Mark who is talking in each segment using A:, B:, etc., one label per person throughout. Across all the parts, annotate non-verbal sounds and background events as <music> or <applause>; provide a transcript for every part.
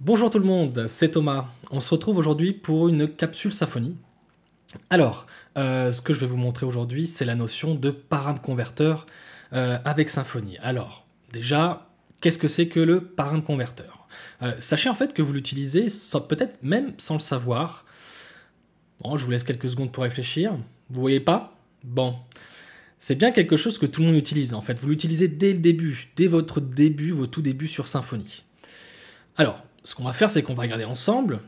A: Bonjour tout le monde, c'est Thomas. On se retrouve aujourd'hui pour une capsule symphonie. Alors, euh, ce que je vais vous montrer aujourd'hui, c'est la notion de param converteur euh, avec Symfony. Alors, déjà, qu'est-ce que c'est que le param converteur euh, Sachez en fait que vous l'utilisez peut-être même sans le savoir. Bon, je vous laisse quelques secondes pour réfléchir. Vous voyez pas Bon. C'est bien quelque chose que tout le monde utilise en fait. Vous l'utilisez dès le début, dès votre début, vos tout débuts sur Symfony. Alors, ce qu'on va faire, c'est qu'on va regarder ensemble,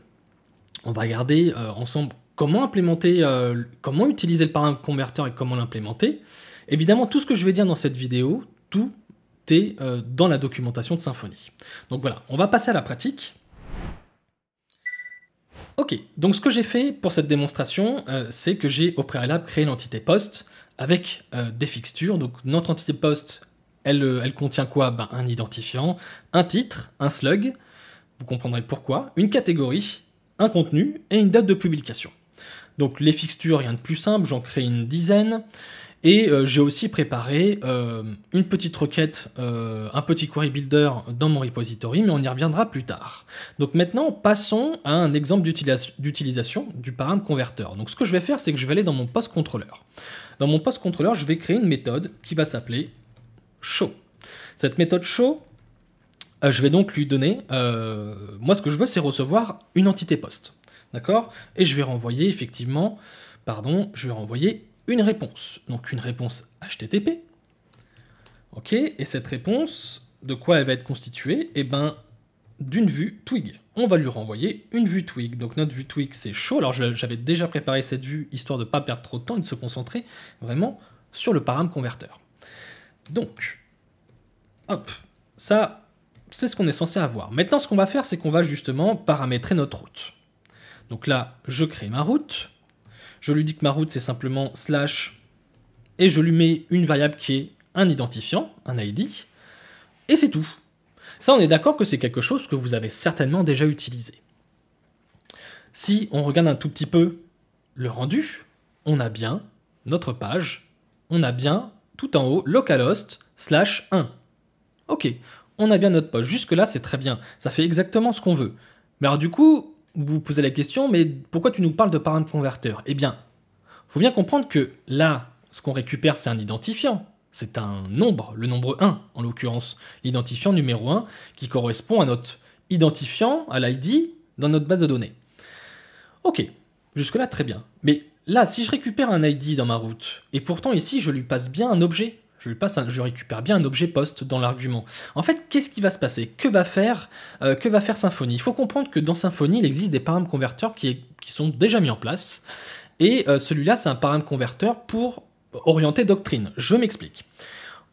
A: on va regarder euh, ensemble comment implémenter, euh, comment utiliser le paramètre converteur et comment l'implémenter. Évidemment, tout ce que je vais dire dans cette vidéo, tout est euh, dans la documentation de Symfony. Donc voilà, on va passer à la pratique. Ok, donc ce que j'ai fait pour cette démonstration, c'est que j'ai au préalable créé l'entité post avec des fixtures. Donc notre entité post, elle, contient quoi ben, Un identifiant, un titre, un slug, vous comprendrez pourquoi, une catégorie, un contenu et une date de publication. Donc les fixtures, rien de plus simple, j'en crée une dizaine. Et euh, j'ai aussi préparé euh, une petite requête, euh, un petit query builder dans mon repository, mais on y reviendra plus tard. Donc maintenant, passons à un exemple d'utilisation du paramètre converteur. Donc ce que je vais faire, c'est que je vais aller dans mon post contrôleur Dans mon post contrôleur je vais créer une méthode qui va s'appeler show. Cette méthode show, euh, je vais donc lui donner, euh, moi ce que je veux c'est recevoir une entité poste, d'accord Et je vais renvoyer effectivement, pardon, je vais renvoyer une réponse, donc une réponse HTTP, ok Et cette réponse, de quoi elle va être constituée Eh ben, d'une vue Twig. On va lui renvoyer une vue Twig. Donc notre vue Twig c'est chaud, alors j'avais déjà préparé cette vue histoire de ne pas perdre trop de temps et de se concentrer vraiment sur le param converteur. Donc, hop, ça c'est ce qu'on est censé avoir. Maintenant, ce qu'on va faire, c'est qu'on va justement paramétrer notre route. Donc là, je crée ma route. Je lui dis que ma route, c'est simplement slash, et je lui mets une variable qui est un identifiant, un ID, et c'est tout. Ça, on est d'accord que c'est quelque chose que vous avez certainement déjà utilisé. Si on regarde un tout petit peu le rendu, on a bien notre page, on a bien tout en haut localhost slash 1. Ok, on a bien notre poche. Jusque-là, c'est très bien. Ça fait exactement ce qu'on veut. Mais alors, du coup, vous posez la question, mais pourquoi tu nous parles de paramètre converteur Eh bien, faut bien comprendre que là, ce qu'on récupère, c'est un identifiant. C'est un nombre, le nombre 1 en l'occurrence, l'identifiant numéro 1 qui correspond à notre identifiant, à l'ID, dans notre base de données. Ok, jusque-là très bien. Mais là, si je récupère un ID dans ma route, et pourtant ici je lui passe bien un objet, je récupère bien un objet poste dans l'argument. En fait, qu'est-ce qui va se passer Que va faire, euh, que va faire Symfony Il faut comprendre que dans Symfony, il existe des paramètres converteurs qui, sont déjà mis en place, et euh, celui-là, c'est un paramètre converteur pour orienter doctrine. Je m'explique.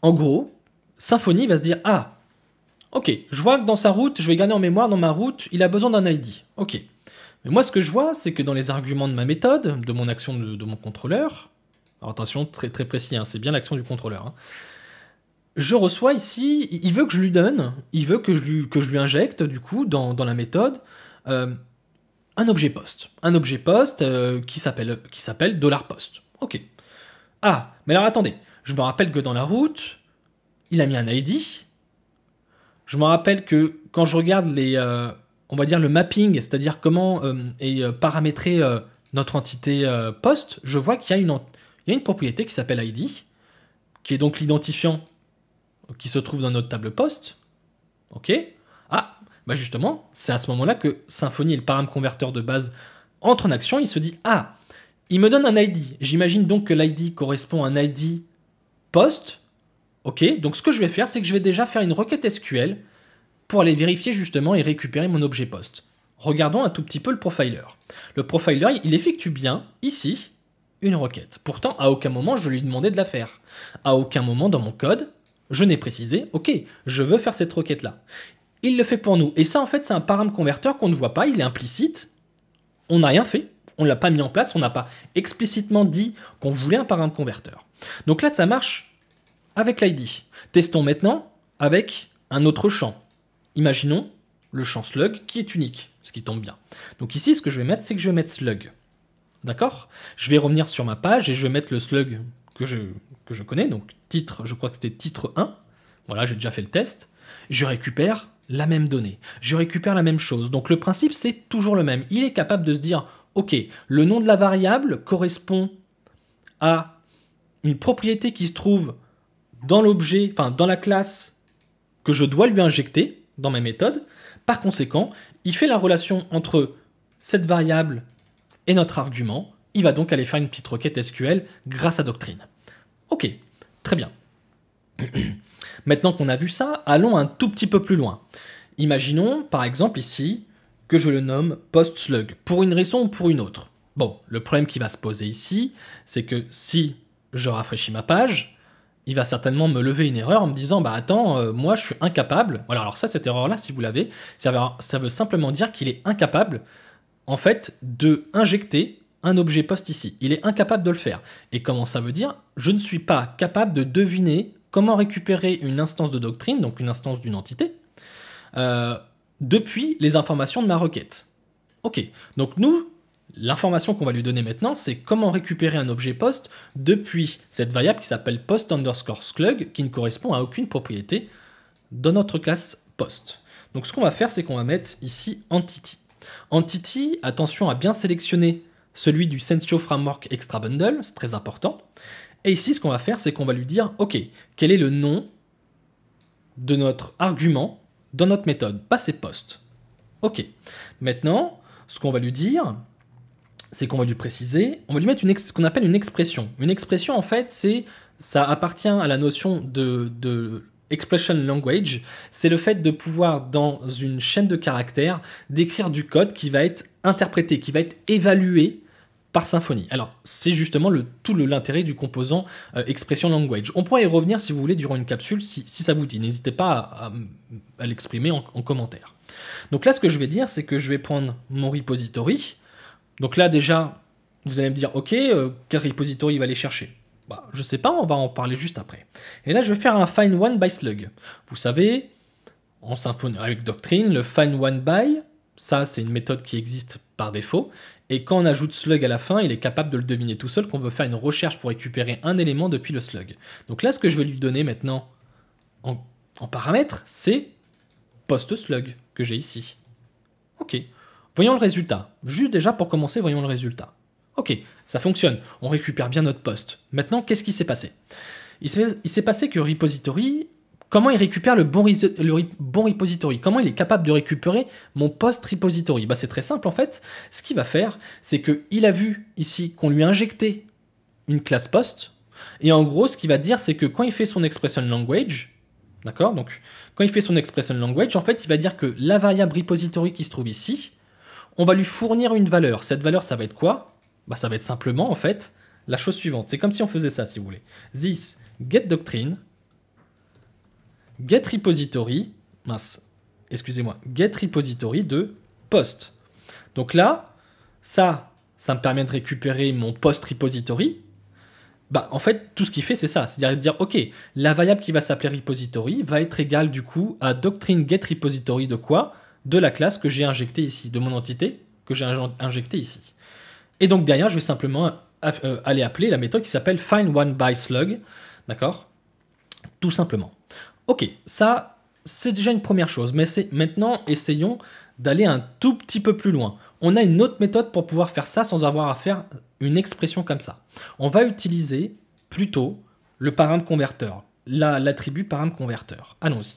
A: En gros, Symfony va se dire ah, ok, je vois que dans sa route, je vais garder en mémoire dans ma route, il a besoin d'un ID. Ok. Mais moi, ce que je vois, c'est que dans les arguments de ma méthode, de mon action de mon contrôleur, alors attention, très, très précis, hein, c'est bien l'action du contrôleur. Hein. Je reçois ici, il veut que je lui donne, il veut que je lui, que je lui injecte, du coup, dans, la méthode, euh, un objet post. Un objet post euh, qui s'appelle $post. Ok. Ah, mais alors attendez, je me rappelle que dans la route, il a mis un ID. Je me rappelle que quand je regarde les, euh, on va dire le mapping, c'est-à-dire comment est paramétré notre entité post, je vois qu'il y a une entité il y a une propriété qui s'appelle ID, qui est donc l'identifiant qui se trouve dans notre table post. Ok Ah, bah justement, c'est à ce moment-là que Symfony et le param converteur de base entrent en action. Il se dit Ah, il me donne un ID. J'imagine donc que l'ID correspond à un ID post. Ok, donc ce que je vais faire, c'est que je vais déjà faire une requête SQL pour aller vérifier justement et récupérer mon objet post. Regardons un tout petit peu le profiler. Le profiler, il effectue bien, ici, une requête. Pourtant, à aucun moment, je lui ai demandé de la faire. À aucun moment dans mon code, je n'ai précisé, ok, je veux faire cette requête-là. Il le fait pour nous. Et ça, en fait, c'est un param converteur qu'on ne voit pas, il est implicite. On n'a rien fait, on ne l'a pas mis en place, on n'a pas explicitement dit qu'on voulait un param converteur. Donc là, ça marche avec l'ID. Testons maintenant avec un autre champ. Imaginons le champ slug qui est unique, ce qui tombe bien. Donc ici, ce que je vais mettre, c'est que je vais mettre slug. D'accord Je vais revenir sur ma page et je vais mettre le slug que je, que je connais, donc titre, je crois que c'était titre 1. Voilà, j'ai déjà fait le test. Je récupère la même donnée. Je récupère la même chose. Donc le principe, c'est toujours le même. Il est capable de se dire, OK, le nom de la variable correspond à une propriété qui se trouve dans l'objet, enfin dans la classe que je dois lui injecter dans ma méthode. Par conséquent, il fait la relation entre cette variable et notre argument, il va donc aller faire une petite requête SQL grâce à Doctrine. Ok, très bien. <clears throat> Maintenant qu'on a vu ça, allons un tout petit peu plus loin. Imaginons, par exemple ici, que je le nomme post-slug, pour une raison ou pour une autre. Bon, le problème qui va se poser ici, c'est que si je rafraîchis ma page, il va certainement me lever une erreur en me disant bah attends euh, moi je suis incapable voilà alors ça cette erreur là si vous l'avez ça veut, simplement dire qu'il est incapable en fait, de injecter un objet post ici. Il est incapable de le faire. Et comment ça veut dire Je ne suis pas capable de deviner comment récupérer une instance de doctrine, donc une instance d'une entité, euh, depuis les informations de ma requête. Ok, donc nous, l'information qu'on va lui donner maintenant, c'est comment récupérer un objet post depuis cette variable qui s'appelle post underscore slug, qui ne correspond à aucune propriété dans notre classe post. Donc ce qu'on va faire, c'est qu'on va mettre ici entity. Entity, attention à bien sélectionner celui du Sensio Framework Extra Bundle, c'est très important. Et ici, ce qu'on va faire, c'est qu'on va lui dire, OK, quel est le nom de notre argument dans notre méthode, passez post. OK. Maintenant, ce qu'on va lui dire, c'est qu'on va lui préciser, on va lui mettre une ce qu'on appelle une expression. Une expression, en fait, c'est ça appartient à la notion de expression language, c'est le fait de pouvoir, dans une chaîne de caractères, décrire du code qui va être interprété, qui va être évalué par Symfony. Alors, c'est justement tout l'intérêt du composant euh, expression language. On pourra y revenir si vous voulez durant une capsule, si, ça vous dit. N'hésitez pas à, l'exprimer en, commentaire. Donc là, ce que je vais dire, c'est que je vais prendre mon repository. Donc là, déjà, vous allez me dire, ok, euh, quel repository il va aller chercher bah, je sais pas, on va en parler juste après. Et là, je vais faire un find one by slug. Vous savez, en symphonie avec doctrine, le find one by, ça c'est une méthode qui existe par défaut. Et quand on ajoute slug à la fin, il est capable de le deviner tout seul qu'on veut faire une recherche pour récupérer un élément depuis le slug. Donc là, ce que je vais lui donner maintenant en, en paramètre, c'est post-slug que j'ai ici. Ok. Voyons le résultat. Juste déjà pour commencer, voyons le résultat. Ok, ça fonctionne, on récupère bien notre poste. Maintenant, qu'est-ce qui s'est passé Il s'est passé que repository, comment il récupère le bon, repository Comment il est capable de récupérer mon post repository bah, C'est très simple en fait. Ce qu'il va faire, c'est qu'il a vu ici qu'on lui a injecté une classe post. Et en gros, ce qu'il va dire, c'est que quand il fait son expression language, D'accord Donc, quand il fait son expression language, en fait, il va dire que la variable repository qui se trouve ici, on va lui fournir une valeur. Cette valeur, ça va être quoi bah, ça va être simplement en fait la chose suivante. C'est comme si on faisait ça si vous voulez. This get doctrine get repository mince excusez-moi get repository de post. Donc là ça ça me permet de récupérer mon post repository. Bah, en fait, tout ce qu'il fait, c'est ça. C'est-à-dire dire, OK, la variable qui va s'appeler repository va être égale du coup à doctrine get repository de quoi De la classe que j'ai injectée ici, de mon entité que j'ai injectée ici. Et donc derrière, je vais simplement euh, aller appeler la méthode qui s'appelle find one by slug, d'accord Tout simplement. Ok, ça, c'est déjà une première chose, mais maintenant, essayons d'aller un tout petit peu plus loin. On a une autre méthode pour pouvoir faire ça sans avoir à faire une expression comme ça. On va utiliser plutôt le param converteur, l'attribut param converteur. Allons-y.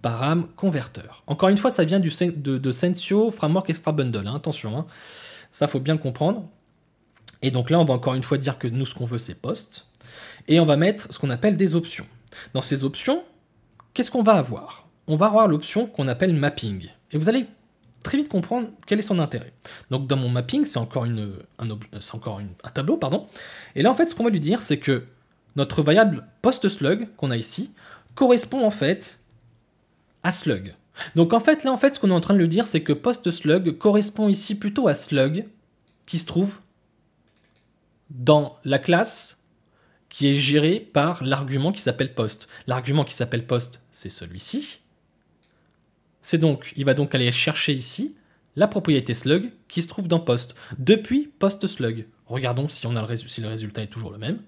A: Param converteur. Encore une fois, ça vient du, de, Sensio Framework Extra Bundle, hein, attention. Hein. Ça, faut bien le comprendre. Et donc là, on va encore une fois dire que nous, ce qu'on veut, c'est post. Et on va mettre ce qu'on appelle des options. Dans ces options, qu'est-ce qu'on va avoir On va avoir l'option qu'on appelle mapping. Et vous allez très vite comprendre quel est son intérêt. Donc dans mon mapping, c'est encore, une, un, encore un tableau. pardon. Et là, en fait, ce qu'on va lui dire, c'est que notre variable post-slug qu'on a ici correspond en fait à slug. Donc en fait, là, en fait, ce qu'on est en train de lui dire, c'est que post-slug correspond ici plutôt à slug, qui se trouve dans la classe qui est gérée par l'argument qui s'appelle post. L'argument qui s'appelle post, c'est celui-ci. C'est donc, il va donc aller chercher ici la propriété slug qui se trouve dans post, depuis post-slug. Regardons si, on a le si le résultat est toujours le même.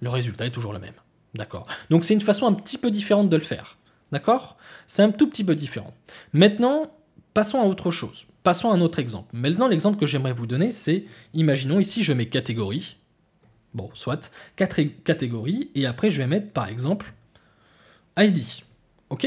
A: Le résultat est toujours le même. D'accord. Donc c'est une façon un petit peu différente de le faire. D'accord C'est un tout petit peu différent. Maintenant, passons à autre chose. Passons à un autre exemple. Maintenant, l'exemple que j'aimerais vous donner, c'est, imaginons ici, je mets catégorie. Bon, soit, quatre catégories, et après, je vais mettre, par exemple, ID. OK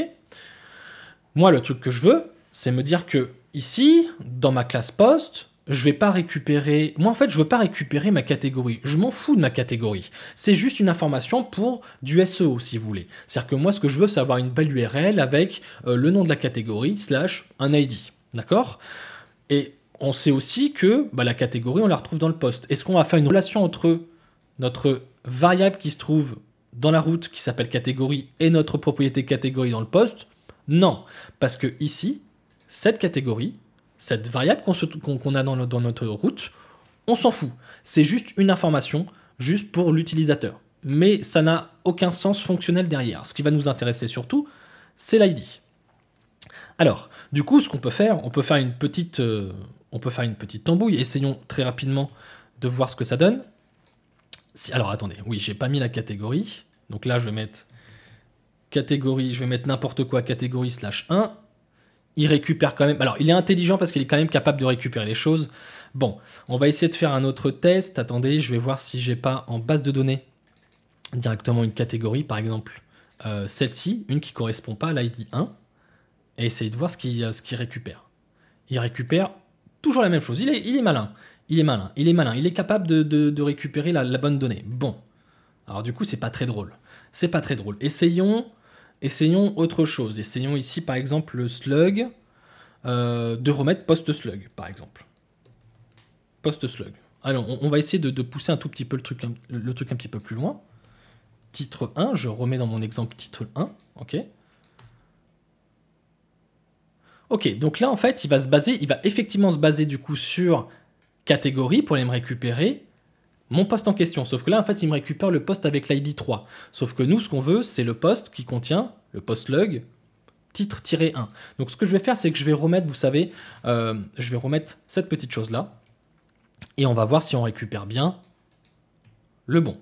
A: Moi, le truc que je veux, c'est me dire que, ici, dans ma classe post, je vais pas récupérer. Moi, en fait, je veux pas récupérer ma catégorie. Je m'en fous de ma catégorie. C'est juste une information pour du SEO, si vous voulez. C'est-à-dire que moi, ce que je veux, c'est avoir une belle URL avec euh, le nom de la catégorie slash un ID. D'accord Et on sait aussi que bah, la catégorie, on la retrouve dans le poste. Est-ce qu'on va faire une relation entre notre variable qui se trouve dans la route, qui s'appelle catégorie, et notre propriété catégorie dans le poste Non. Parce que ici, cette catégorie, cette variable qu'on a dans, notre route, on s'en fout. C'est juste une information, juste pour l'utilisateur. Mais ça n'a aucun sens fonctionnel derrière. Ce qui va nous intéresser surtout, c'est l'ID. Alors, du coup, ce qu'on peut faire, on peut faire une petite, euh, on peut faire une petite tambouille. Essayons très rapidement de voir ce que ça donne. alors attendez, oui, j'ai pas mis la catégorie. Donc là, je vais mettre catégorie, je vais mettre n'importe quoi, catégorie slash 1 il récupère quand même. Alors, il est intelligent parce qu'il est quand même capable de récupérer les choses. Bon, on va essayer de faire un autre test. Attendez, je vais voir si j'ai pas en base de données directement une catégorie, par exemple euh, celle-ci, une qui correspond pas à l'ID 1, et essayer de voir ce qu'il ce récupère. Il récupère toujours la même chose. Il est, il est malin. Il est malin. Il est malin. Il est capable de, récupérer la, la, bonne donnée. Bon. Alors du coup, c'est pas très drôle. C'est pas très drôle. Essayons Essayons autre chose. Essayons ici par exemple le slug, euh, de remettre post-slug par exemple. Post-slug. Alors on, va essayer de, pousser un tout petit peu le truc, le truc un petit peu plus loin. Titre 1, je remets dans mon exemple titre 1, ok Ok, donc là en fait il va se baser, il va effectivement se baser du coup sur catégorie pour aller me récupérer mon poste en question. Sauf que là, en fait, il me récupère le poste avec l'ID 3. Sauf que nous, ce qu'on veut, c'est le poste qui contient le post log titre-1. Donc ce que je vais faire, c'est que je vais remettre, vous savez, euh, je vais remettre cette petite chose-là. Et on va voir si on récupère bien le bon.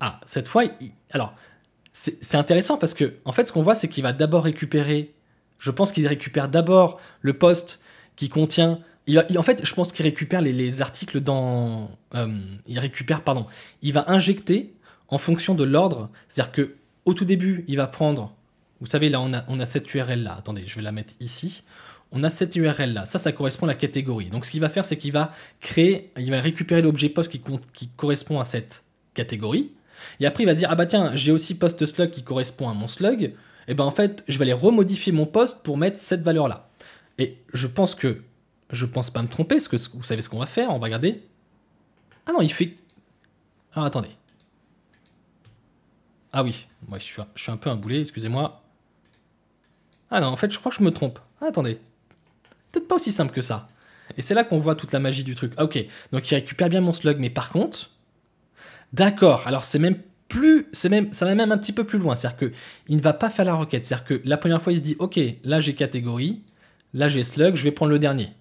A: Ah, cette fois, alors, c'est intéressant parce que, en fait, ce qu'on voit, c'est qu'il va d'abord récupérer, je pense qu'il récupère d'abord le poste qui contient en fait, je pense qu'il récupère les, articles dans. Euh, il récupère, pardon. Il va injecter en fonction de l'ordre. C'est-à-dire que au tout début, il va prendre. Vous savez, là, on a, on a cette URL là. Attendez, je vais la mettre ici. On a cette URL là. Ça, ça correspond à la catégorie. Donc, ce qu'il va faire, c'est qu'il va créer. Il va récupérer l'objet post qui, qui correspond à cette catégorie. Et après, il va dire Ah bah tiens, j'ai aussi post slug qui correspond à mon slug. Et eh ben en fait, je vais aller remodifier mon post pour mettre cette valeur là. Et je pense que je pense pas me tromper, parce que vous savez ce qu'on va faire, on va regarder. Ah non, il fait... Alors, ah, attendez. Ah oui, moi je, suis un, peu un boulet, excusez-moi. Ah non, en fait, je crois que je me trompe. Ah, attendez. Peut-être pas aussi simple que ça. Et c'est là qu'on voit toute la magie du truc. Ah, ok, donc il récupère bien mon slug, mais par contre... D'accord, alors c'est même plus, c'est même, ça va même un petit peu plus loin. C'est-à-dire que il ne va pas faire la requête. C'est-à-dire que la première fois, il se dit, ok, là j'ai catégorie, là j'ai slug, je vais prendre le dernier.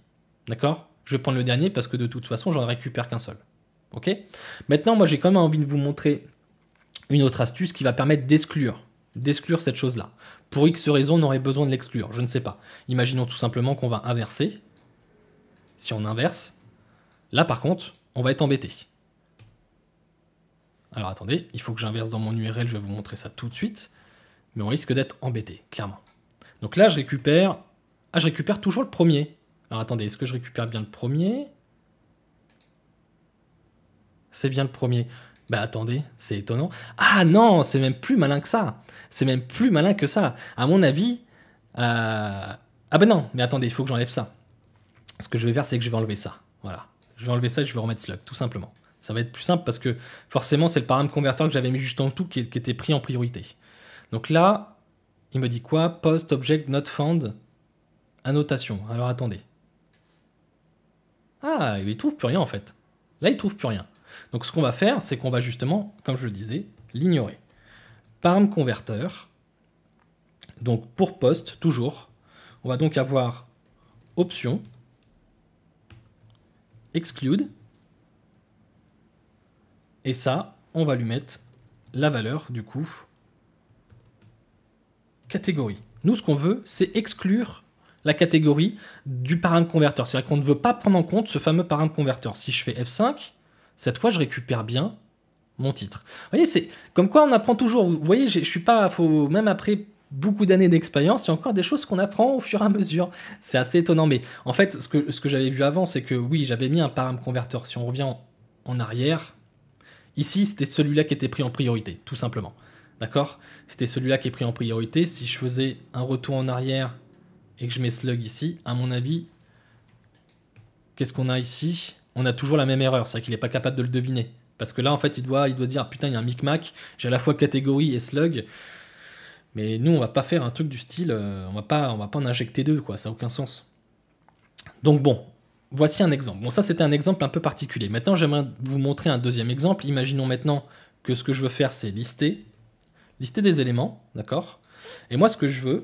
A: D'accord Je vais prendre le dernier parce que de toute façon, j'en récupère qu'un seul. Ok Maintenant, moi, j'ai quand même envie de vous montrer une autre astuce qui va permettre d'exclure d'exclure cette chose-là. Pour X raison, on aurait besoin de l'exclure, je ne sais pas. Imaginons tout simplement qu'on va inverser. Si on inverse, là par contre, on va être embêté. Alors attendez, il faut que j'inverse dans mon URL, je vais vous montrer ça tout de suite. Mais on risque d'être embêté, clairement. Donc là, je récupère... Ah, je récupère toujours le premier. Alors attendez, est-ce que je récupère bien le premier C'est bien le premier. Bah attendez, c'est étonnant. Ah non, c'est même plus malin que ça. C'est même plus malin que ça. À mon avis... Euh, ah bah non, mais attendez, il faut que j'enlève ça. Ce que je vais faire, c'est que je vais enlever ça. Voilà. Je vais enlever ça et je vais remettre slug, tout simplement. Ça va être plus simple parce que forcément, c'est le paramètre converteur que j'avais mis juste en tout qui, qui était pris en priorité. Donc là, il me dit quoi Post object not found annotation. Alors attendez. Ah, il trouve plus rien en fait. Là, il trouve plus rien. Donc ce qu'on va faire, c'est qu'on va justement, comme je le disais, l'ignorer. Parm converteur. Donc pour poste, toujours, on va donc avoir option, exclude, et ça, on va lui mettre la valeur du coup catégorie. Nous, ce qu'on veut, c'est exclure la catégorie du paramètre converteur. C'est-à-dire qu'on ne veut pas prendre en compte ce fameux paramètre converteur. Si je fais F5, cette fois, je récupère bien mon titre. Vous voyez, c'est comme quoi on apprend toujours. Vous voyez, je suis pas, faut, même après beaucoup d'années d'expérience, il y a encore des choses qu'on apprend au fur et à mesure. C'est assez étonnant. Mais en fait, ce que, ce que j'avais vu avant, c'est que oui, j'avais mis un paramètre converteur. Si on revient en arrière, ici, c'était celui-là qui était pris en priorité, tout simplement. D'accord C'était celui-là qui est pris en priorité. Si je faisais un retour en arrière et que je mets slug ici, à mon avis, qu'est-ce qu'on a ici On a toujours la même erreur, c'est qu'il n'est pas capable de le deviner. Parce que là, en fait, il doit, il doit se dire, ah, putain, il y a un micmac, j'ai à la fois catégorie et slug. Mais nous, on va pas faire un truc du style, euh, on va pas, on va pas en injecter deux, quoi, ça n'a aucun sens. Donc bon, voici un exemple. Bon, ça, c'était un exemple un peu particulier. Maintenant, j'aimerais vous montrer un deuxième exemple. Imaginons maintenant que ce que je veux faire, c'est lister, lister des éléments, d'accord Et moi, ce que je veux,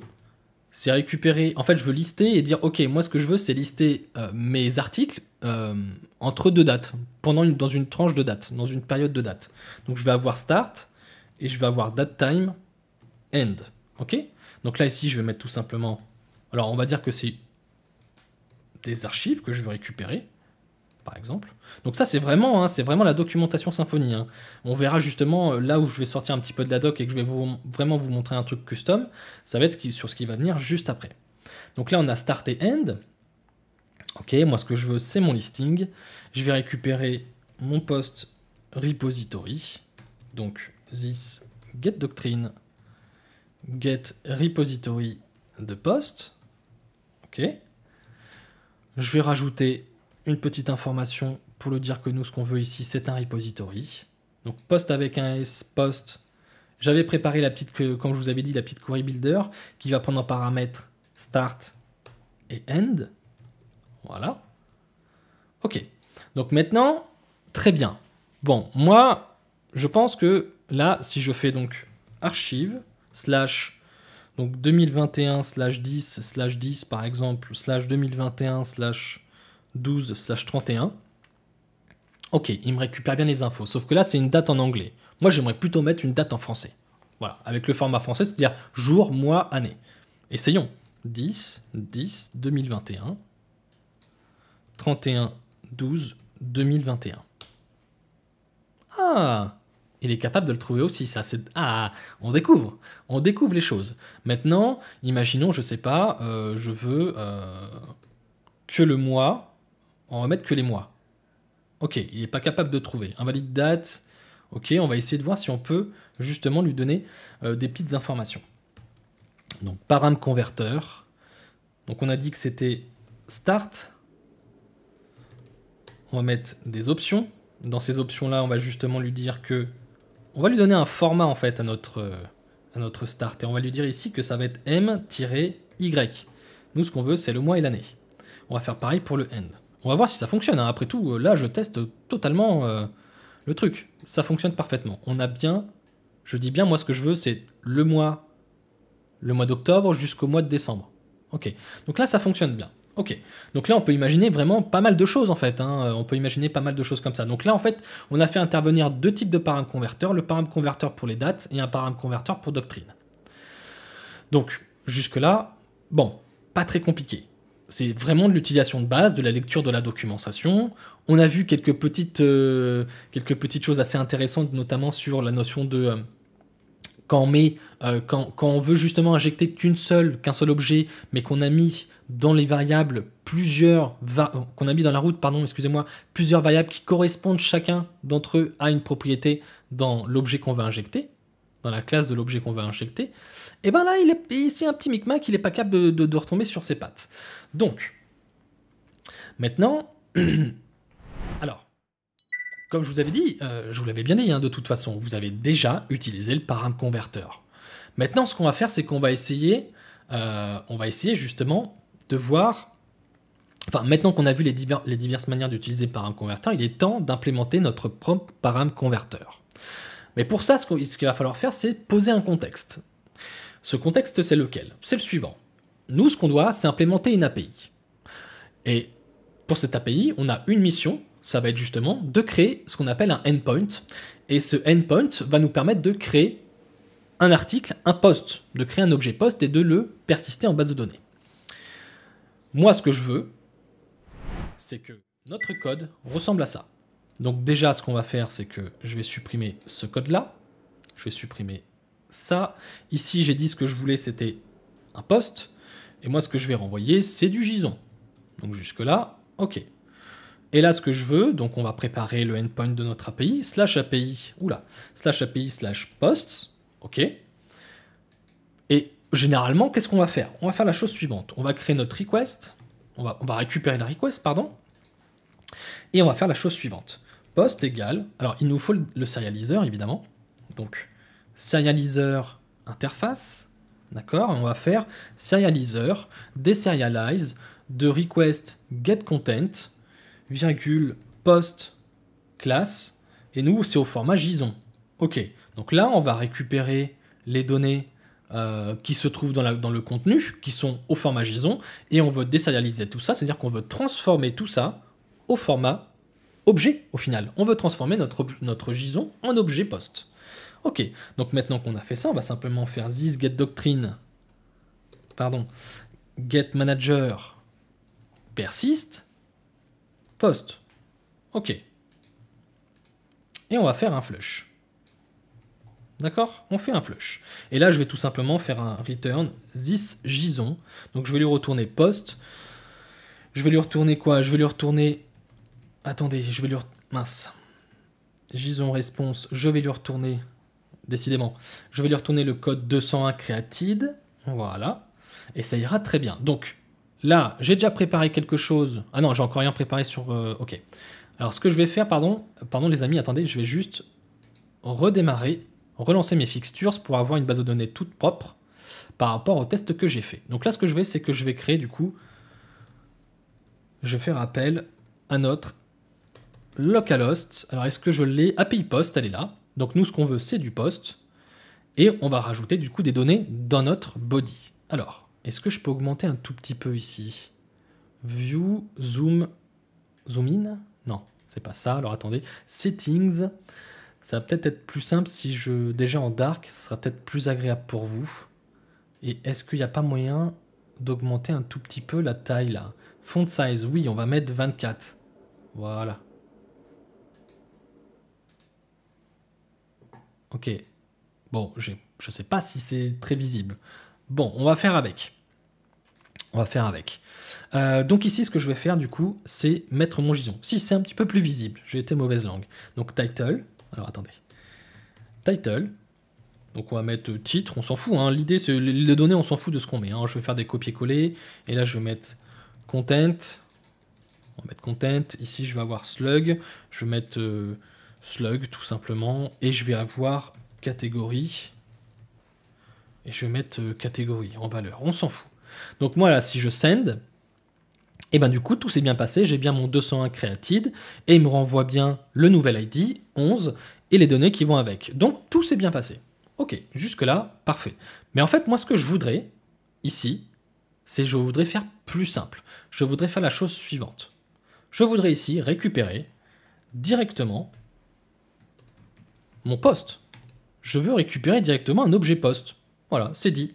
A: c'est récupérer. En fait, je veux lister et dire ok, moi ce que je veux, c'est lister euh, mes articles euh, entre deux dates, pendant une, dans une tranche de date, dans une période de date. Donc je vais avoir start et je vais avoir date time end. Ok Donc là ici, je vais mettre tout simplement. Alors on va dire que c'est des archives que je veux récupérer par exemple. Donc ça, c'est vraiment, hein, c'est vraiment la documentation Symfony, hein. On verra justement euh, là où je vais sortir un petit peu de la doc et que je vais vraiment vous montrer un truc custom. Ça va être ce qui, sur ce qui va venir juste après. Donc là, on a start et end. Ok, moi ce que je veux, c'est mon listing. Je vais récupérer mon post repository. Donc this get doctrine get repository de post. Ok. Je vais rajouter une petite information pour le dire que nous, ce qu'on veut ici, c'est un repository. Donc post avec un S, post. J'avais préparé la petite, comme je vous avais dit, la petite query builder qui va prendre en paramètre start et end. Voilà. Ok. Donc maintenant, très bien. Bon, moi, je pense que là, si je fais donc archive slash donc 2021 slash 10 slash 10 par exemple slash 2021 slash 12/31. Ok, il me récupère bien les infos, sauf que là c'est une date en anglais. Moi j'aimerais plutôt mettre une date en français. Voilà, avec le format français, c'est-à-dire jour, mois, année. Essayons. 10, 10, 2021. 31, 12, 2021. Ah Il est capable de le trouver aussi, ça Ah On découvre On découvre les choses. Maintenant, imaginons, je ne sais pas, euh, je veux euh, que le mois on va mettre que les mois. Ok, il n'est pas capable de trouver. Invalide date. Ok, on va essayer de voir si on peut justement lui donner euh, des petites informations. Donc param converteur. Donc on a dit que c'était start. On va mettre des options. Dans ces options-là, on va justement lui dire que... On va lui donner un format en fait à notre, euh, à notre start. Et on va lui dire ici que ça va être m-y. Nous, ce qu'on veut, c'est le mois et l'année. On va faire pareil pour le end. On va voir si ça fonctionne. Hein. Après tout, euh, là, je teste totalement euh, le truc. Ça fonctionne parfaitement. On a bien, je dis bien, moi, ce que je veux, c'est le mois, le mois d'octobre jusqu'au mois de décembre. Ok. Donc là, ça fonctionne bien. Ok. Donc là, on peut imaginer vraiment pas mal de choses en fait. Hein. On peut imaginer pas mal de choses comme ça. Donc là, en fait, on a fait intervenir deux types de paramètres converteurs le paramètre converteur pour les dates et un paramètre converteur pour doctrine. Donc jusque là, bon, pas très compliqué. C'est vraiment de l'utilisation de base, de la lecture de la documentation. On a vu quelques petites, euh, quelques petites choses assez intéressantes, notamment sur la notion de euh, quand, on euh, quand, veut justement injecter qu'une seule, qu'un seul objet, mais qu'on a mis dans les variables plusieurs qu'on a mis dans la route, pardon, excusez-moi, plusieurs variables qui correspondent chacun d'entre eux à une propriété dans l'objet qu'on veut injecter dans la classe de l'objet qu'on va injecter, et eh ben là, il est ici un petit micmac, il n'est pas capable de, retomber sur ses pattes. Donc, maintenant, <clears throat> alors, comme je vous avais dit, euh, je vous l'avais bien dit, hein, de toute façon, vous avez déjà utilisé le param converteur. Maintenant, ce qu'on va faire, c'est qu'on va essayer, euh, on va essayer justement de voir Enfin, maintenant qu'on a vu les, diverses manières d'utiliser param converteur, il est temps d'implémenter notre propre param converteur. Mais pour ça, ce qu'il va falloir faire, c'est poser un contexte. Ce contexte, c'est lequel C'est le suivant. Nous, ce qu'on doit, c'est implémenter une API. Et pour cette API, on a une mission, ça va être justement de créer ce qu'on appelle un endpoint. Et ce endpoint va nous permettre de créer un article, un post, de créer un objet post et de le persister en base de données. Moi, ce que je veux, c'est que notre code ressemble à ça. Donc déjà, ce qu'on va faire, c'est que je vais supprimer ce code-là. Je vais supprimer ça. Ici, j'ai dit ce que je voulais, c'était un poste. Et moi, ce que je vais renvoyer, c'est du JSON. Donc jusque-là, OK. Et là, ce que je veux, donc on va préparer le endpoint de notre API, slash API, oula, slash API, slash posts, OK. Et généralement, qu'est-ce qu'on va faire On va faire la chose suivante. On va créer notre request, on va, on va récupérer la request, pardon, et on va faire la chose suivante post égale, alors il nous faut le serializer évidemment, donc serializer interface, d'accord, on va faire serializer deserialize de request get content virgule post classe, et nous c'est au format JSON. Ok, donc là on va récupérer les données euh, qui se trouvent dans, dans, le contenu, qui sont au format JSON, et on veut désérialiser tout ça, c'est-à-dire qu'on veut transformer tout ça au format objet au final. On veut transformer notre, notre JSON en objet post. Ok, donc maintenant qu'on a fait ça, on va simplement faire this get doctrine, pardon, get manager persist post. Ok. Et on va faire un flush. D'accord On fait un flush. Et là, je vais tout simplement faire un return this JSON. Donc, je vais lui retourner post. Je vais lui retourner quoi Je vais lui retourner Attendez, je vais lui... Mince. son réponse, je vais lui retourner... Décidément. Je vais lui retourner le code 201 créatide. Voilà. Et ça ira très bien. Donc, là, j'ai déjà préparé quelque chose. Ah non, j'ai encore rien préparé sur... Euh, ok. Alors, ce que je vais faire, pardon... Pardon les amis, attendez, je vais juste redémarrer, relancer mes fixtures pour avoir une base de données toute propre par rapport au test que j'ai fait. Donc là, ce que je vais, c'est que je vais créer, du coup... Je vais faire appel à notre localhost. Alors est-ce que je l'ai API ah, post, elle est là. Donc nous ce qu'on veut c'est du post et on va rajouter du coup des données dans notre body. Alors, est-ce que je peux augmenter un tout petit peu ici View, zoom, zoom in Non, c'est pas ça. Alors attendez, settings. Ça va peut-être être plus simple si je déjà en dark, ça sera peut-être plus agréable pour vous. Et est-ce qu'il n'y a pas moyen d'augmenter un tout petit peu la taille là Font size, oui, on va mettre 24. Voilà. Ok. Bon, je ne sais pas si c'est très visible. Bon, on va faire avec. On va faire avec. Euh, donc ici, ce que je vais faire du coup, c'est mettre mon gison. Si, c'est un petit peu plus visible. J'ai été mauvaise langue. Donc title. Alors attendez. Title. Donc on va mettre titre, on s'en fout. Hein. L'idée, c'est les données, on s'en fout de ce qu'on met. Hein. Je vais faire des copier-coller. Et là, je vais mettre content. On va mettre content. Ici, je vais avoir slug. Je vais mettre... Euh, slug tout simplement, et je vais avoir catégorie, et je vais mettre euh, catégorie en valeur, on s'en fout. Donc moi là, si je send, et eh ben du coup tout s'est bien passé, j'ai bien mon 201 created, et il me renvoie bien le nouvel ID, 11, et les données qui vont avec. Donc tout s'est bien passé. Ok, jusque-là, parfait. Mais en fait, moi ce que je voudrais, ici, c'est je voudrais faire plus simple. Je voudrais faire la chose suivante. Je voudrais ici récupérer directement mon poste. Je veux récupérer directement un objet poste. Voilà, c'est dit.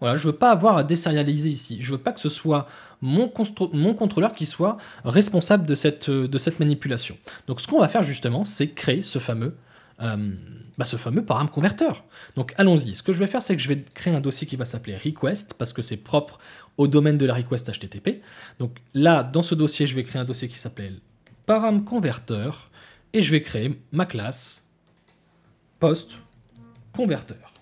A: Voilà, je veux pas avoir à désérialiser ici. Je veux pas que ce soit mon, contrôleur qui soit responsable euh, de cette, manipulation. Donc ce qu'on va faire justement, c'est créer ce fameux, euh, bah, ce fameux param converteur. Donc allons-y. Ce que je vais faire, c'est que je vais créer un dossier qui va s'appeler request parce que c'est propre au domaine de la request HTTP. Donc là, dans ce dossier, je vais créer un dossier qui s'appelle param converteur et je vais créer ma classe post converteur.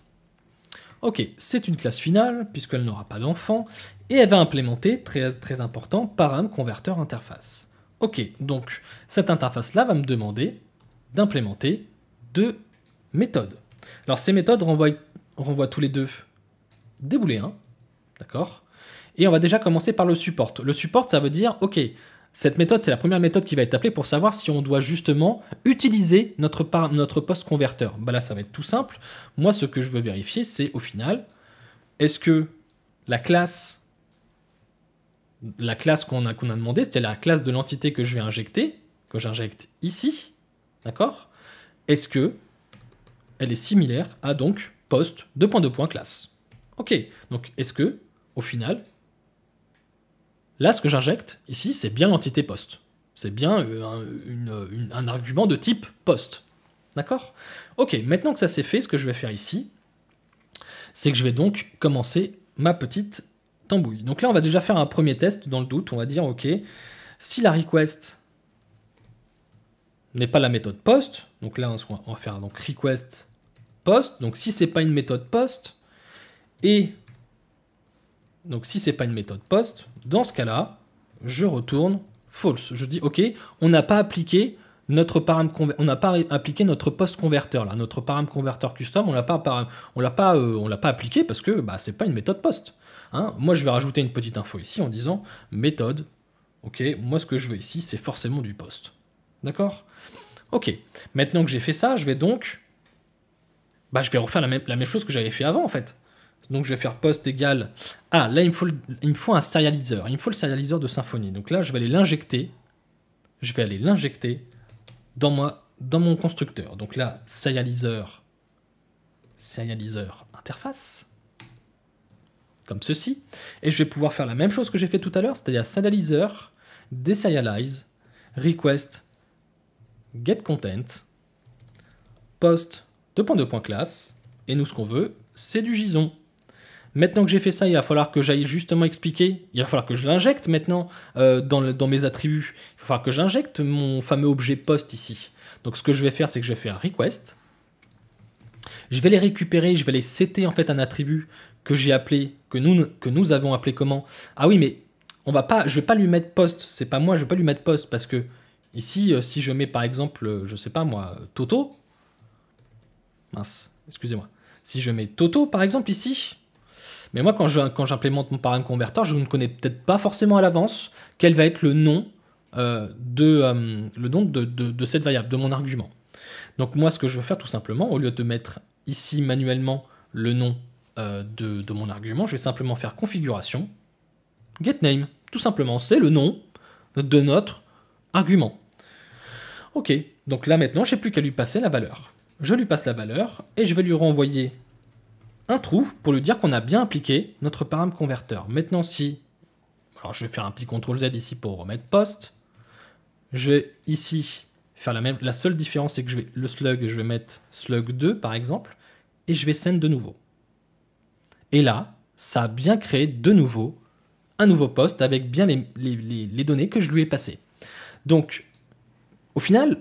A: Ok, c'est une classe finale puisqu'elle n'aura pas d'enfant et elle va implémenter, très, très important, param converteur interface. Ok, donc cette interface-là va me demander d'implémenter deux méthodes. Alors ces méthodes renvoient, renvoient tous les deux des booléens, d'accord Et on va déjà commencer par le support. Le support, ça veut dire, ok, cette méthode, c'est la première méthode qui va être appelée pour savoir si on doit justement utiliser notre, notre post-converteur. Bah là, ça va être tout simple. Moi, ce que je veux vérifier, c'est au final, est-ce que la classe la classe qu'on a, qu'on a demandé, c'était la classe de l'entité que je vais injecter, que j'injecte ici, d'accord Est-ce que elle est similaire à donc post points classe Ok, donc est-ce que, au final, Là, ce que j'injecte ici, c'est bien l'entité post. C'est bien euh, un, argument de type post. D'accord Ok, maintenant que ça s'est fait, ce que je vais faire ici, c'est que je vais donc commencer ma petite tambouille. Donc là, on va déjà faire un premier test dans le doute. On va dire, ok, si la request n'est pas la méthode post, donc là, on va faire donc request post. Donc si c'est pas une méthode post et donc si c'est pas une méthode post, dans ce cas-là, je retourne false. Je dis OK, on n'a pas appliqué notre param on n'a pas appliqué notre post converteur là, notre param converteur custom, on l'a pas on l'a pas euh, on l'a pas appliqué parce que bah c'est pas une méthode post. Hein. Moi je vais rajouter une petite info ici en disant méthode. OK, moi ce que je veux ici c'est forcément du post. D'accord OK. Maintenant que j'ai fait ça, je vais donc bah je vais refaire la même, la même chose que j'avais fait avant en fait. Donc je vais faire post égal Ah, là, il me, faut, un serializer. Il me faut le serializer de Symfony. Donc là, je vais aller l'injecter. Je vais aller l'injecter dans, dans mon constructeur. Donc là, serializer, serializer interface. Comme ceci. Et je vais pouvoir faire la même chose que j'ai fait tout à l'heure, c'est-à-dire serializer, deserialize, request, get content, post, deux points, deux points classe. Et nous, ce qu'on veut, c'est du JSON. Maintenant que j'ai fait ça, il va falloir que j'aille justement expliquer. Il va falloir que je l'injecte maintenant euh, dans, dans, mes attributs. Il va falloir que j'injecte mon fameux objet post ici. Donc ce que je vais faire, c'est que je vais faire un request. Je vais les récupérer, je vais les setter en fait un attribut que j'ai appelé, que nous, que nous avons appelé comment Ah oui, mais on va pas, je vais pas lui mettre post. C'est pas moi, je ne vais pas lui mettre post parce que ici, euh, si je mets par exemple, euh, je ne sais pas moi, Toto, mince, excusez-moi. Si je mets Toto par exemple ici, mais moi, quand, je, quand j'implémente mon param converter, je ne connais peut-être pas forcément à l'avance quel va être le nom, euh, de, euh, le de, cette variable, de mon argument. Donc moi, ce que je veux faire tout simplement, au lieu de mettre ici manuellement le nom euh, de, mon argument, je vais simplement faire configuration, getName. Tout simplement, c'est le nom de notre argument. Ok, donc là maintenant, je n'ai plus qu'à lui passer la valeur. Je lui passe la valeur et je vais lui renvoyer un trou pour lui dire qu'on a bien appliqué notre paramètre converteur. Maintenant, si... Alors, je vais faire un petit CTRL Z ici pour remettre post. Je vais ici faire la même... La seule différence, c'est que je vais le slug, je vais mettre slug 2, par exemple, et je vais send de nouveau. Et là, ça a bien créé de nouveau un nouveau poste avec bien les données que je lui ai passées. Donc, au final,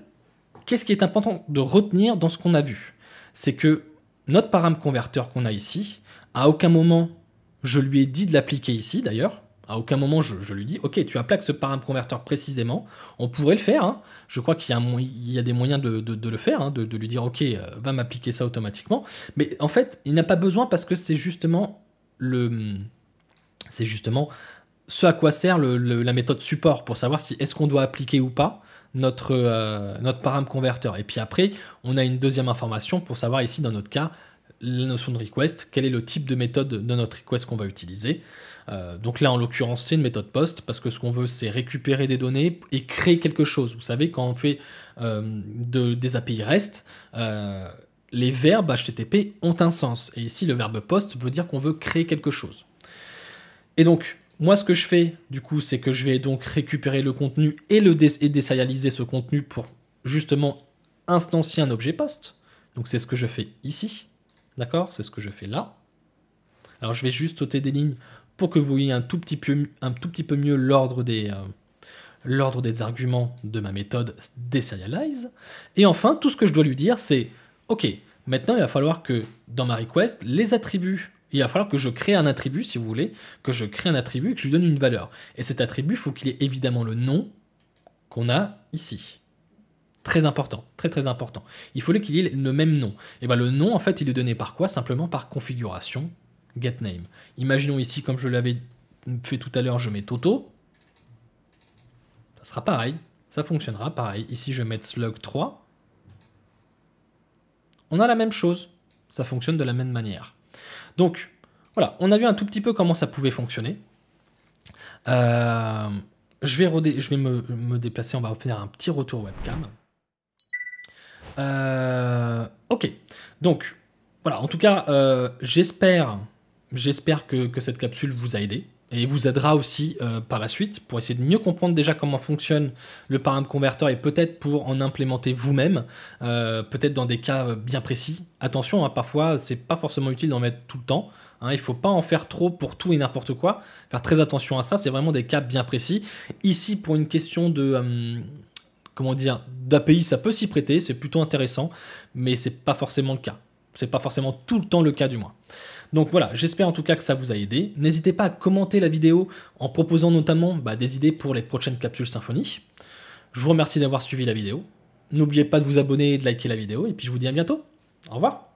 A: qu'est-ce qui est important de retenir dans ce qu'on a vu C'est que notre paramètre converteur qu'on a ici, à aucun moment je lui ai dit de l'appliquer ici d'ailleurs. À aucun moment je, lui dis, ok, tu appliques ce paramètre converteur précisément. On pourrait le faire. Hein. Je crois qu'il y, a des moyens de, le faire, hein, de, lui dire, ok, euh, va m'appliquer ça automatiquement. Mais en fait, il n'a pas besoin parce que c'est justement le, c'est justement ce à quoi sert la méthode support pour savoir si est-ce qu'on doit appliquer ou pas notre, euh, notre param converteur. Et puis après, on a une deuxième information pour savoir ici, dans notre cas, la notion de request, quel est le type de méthode de notre request qu'on va utiliser. Euh, donc là, en l'occurrence, c'est une méthode post, parce que ce qu'on veut, c'est récupérer des données et créer quelque chose. Vous savez, quand on fait euh, des API REST, les verbes HTTP ont un sens. Et ici, le verbe post veut dire qu'on veut créer quelque chose. Et donc, moi, ce que je fais, du coup, c'est que je vais donc récupérer le contenu et, le désérialiser ce contenu pour justement instancier un objet post. Donc, c'est ce que je fais ici. D'accord C'est ce que je fais là. Alors, je vais juste sauter des lignes pour que vous voyez un tout petit peu, un tout petit peu mieux l'ordre des, euh, des arguments de ma méthode deserialize. Et enfin, tout ce que je dois lui dire, c'est OK, maintenant, il va falloir que dans ma request, les attributs il va falloir que je crée un attribut, si vous voulez, que je crée un attribut et que je lui donne une valeur. Et cet attribut, il faut qu'il ait évidemment le nom qu'on a ici. Très important, très très important. Il faut qu'il ait le même nom. Et eh bien le nom, en fait, il est donné par quoi Simplement par configuration getName. Imaginons ici, comme je l'avais fait tout à l'heure, je mets Toto. Ça sera pareil, ça fonctionnera pareil. Ici, je mets slug 3. On a la même chose, ça fonctionne de la même manière. Donc voilà, on a vu un tout petit peu comment ça pouvait fonctionner. Euh, je vais, je vais me, déplacer, on va faire un petit retour webcam. Euh, ok, donc voilà, en tout cas, euh, j'espère que, cette capsule vous a aidé et vous aidera aussi euh, par la suite pour essayer de mieux comprendre déjà comment fonctionne le paramètre converteur et peut-être pour en implémenter vous-même, euh, peut-être dans des cas euh, bien précis. Attention, hein, parfois c'est pas forcément utile d'en mettre tout le temps. Hein. il ne faut pas en faire trop pour tout et n'importe quoi. Faire très attention à ça, c'est vraiment des cas bien précis. Ici, pour une question de comment dire d'API, ça peut s'y prêter, c'est plutôt intéressant, mais c'est pas forcément le cas. C'est pas forcément tout le temps le cas du moins. Donc voilà, j'espère en tout cas que ça vous a aidé. N'hésitez pas à commenter la vidéo en proposant notamment bah, des idées pour les prochaines capsules Symphonie. Je vous remercie d'avoir suivi la vidéo. N'oubliez pas de vous abonner et de liker la vidéo. Et puis je vous dis à bientôt. Au revoir.